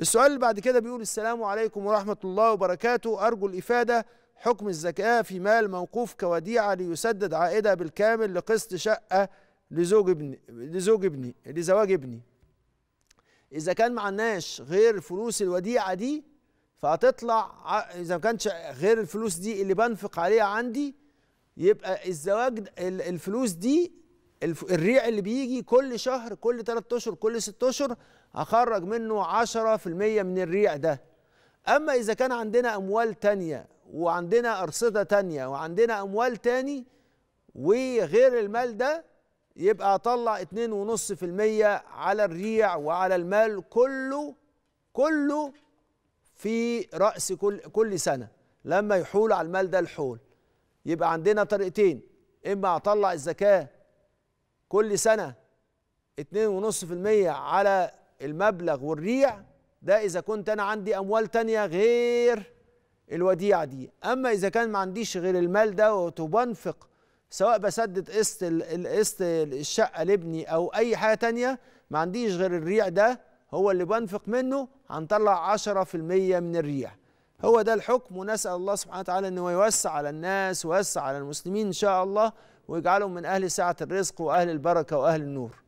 السؤال اللي بعد كده بيقول السلام عليكم ورحمة الله وبركاته أرجو الإفادة حكم الزكاة في مال موقوف كوديعة ليسدد عائدها بالكامل لقسط شقة لزوج ابني لزوج ابني لزواج ابني إذا كان معناش غير فلوس الوديعة دي فهتطلع إذا ما كانش غير الفلوس دي اللي بنفق عليها عندي يبقى الزواج الفلوس دي الريع اللي بيجي كل شهر كل ثلاثة اشهر كل ستة اشهر هخرج منه 10% من الريع ده اما اذا كان عندنا اموال تانية وعندنا ارصده تانية وعندنا اموال تاني وغير المال ده يبقى اطلع 2.5% على الريع وعلى المال كله كله في راس كل كل سنه لما يحول على المال ده الحول يبقى عندنا طريقتين اما اطلع الزكاه كل سنة 2.5% على المبلغ والريع ده إذا كنت أنا عندي أموال تانية غير الوديعة دي أما إذا كان ما عنديش غير المال ده وبنفق سواء بسدد قسط قسط الشقة لابني أو أي حاجة تانية ما عنديش غير الريع ده هو اللي بنفق منه هنطلع 10% من الريع هو ده الحكم ونسأل الله سبحانه وتعالى أنه يوسع على الناس ويوسع على المسلمين إن شاء الله ويجعلهم من أهل سعة الرزق وأهل البركة وأهل النور